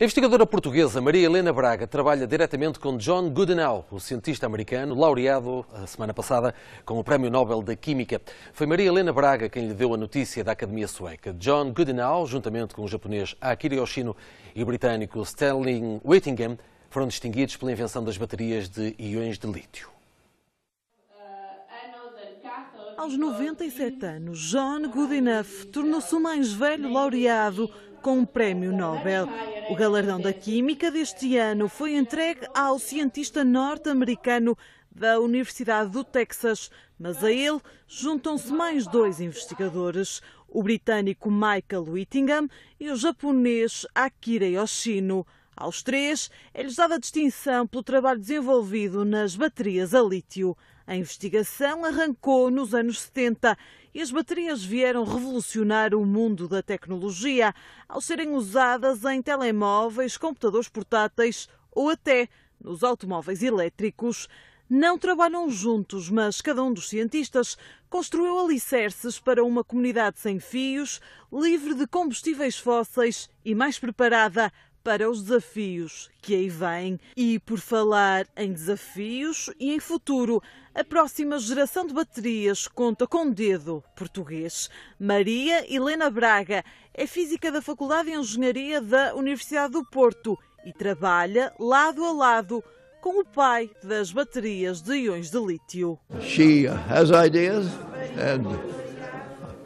A investigadora portuguesa Maria Helena Braga trabalha diretamente com John Goodenow, o cientista americano laureado a semana passada com o Prémio Nobel da Química. Foi Maria Helena Braga quem lhe deu a notícia da Academia Sueca. John Goodenow, juntamente com o japonês Akira Yoshino e o britânico Stanley Whittingham, foram distinguidos pela invenção das baterias de íons de lítio. Aos 97 anos, John Goodenough tornou-se o mais velho laureado com um prémio Nobel. O galardão da Química deste ano foi entregue ao cientista norte-americano da Universidade do Texas, mas a ele juntam-se mais dois investigadores, o britânico Michael Whittingham e o japonês Akira Yoshino. Aos três, é-lhes dada distinção pelo trabalho desenvolvido nas baterias a lítio. A investigação arrancou nos anos 70 e as baterias vieram revolucionar o mundo da tecnologia ao serem usadas em telemóveis, computadores portáteis ou até nos automóveis elétricos. Não trabalham juntos, mas cada um dos cientistas construiu alicerces para uma comunidade sem fios, livre de combustíveis fósseis e mais preparada para os desafios que aí vêm. E por falar em desafios e em futuro, a próxima geração de baterias conta com dedo português. Maria Helena Braga é física da Faculdade de Engenharia da Universidade do Porto e trabalha lado a lado com o pai das baterias de íons de lítio. She has ideas and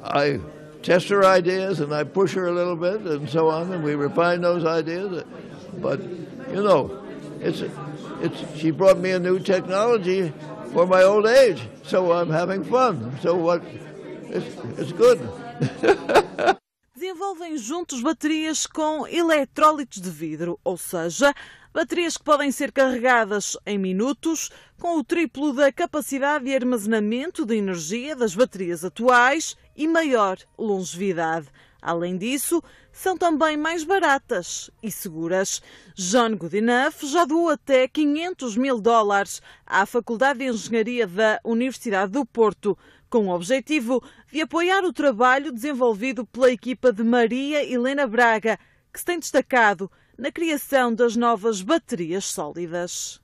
I test her ideas and I push her a little bit and so on, and we refine those ideas. But, you know, it's, it's, she brought me a new technology for my old age, so I'm having fun. So what, it's, it's good. Desenvolvem juntos baterias com eletrólitos de vidro, ou seja, Baterias que podem ser carregadas em minutos, com o triplo da capacidade de armazenamento de energia das baterias atuais e maior longevidade. Além disso, são também mais baratas e seguras. John Goodenough já doou até 500 mil dólares à Faculdade de Engenharia da Universidade do Porto, com o objetivo de apoiar o trabalho desenvolvido pela equipa de Maria Helena Braga, que se tem destacado na criação das novas baterias sólidas.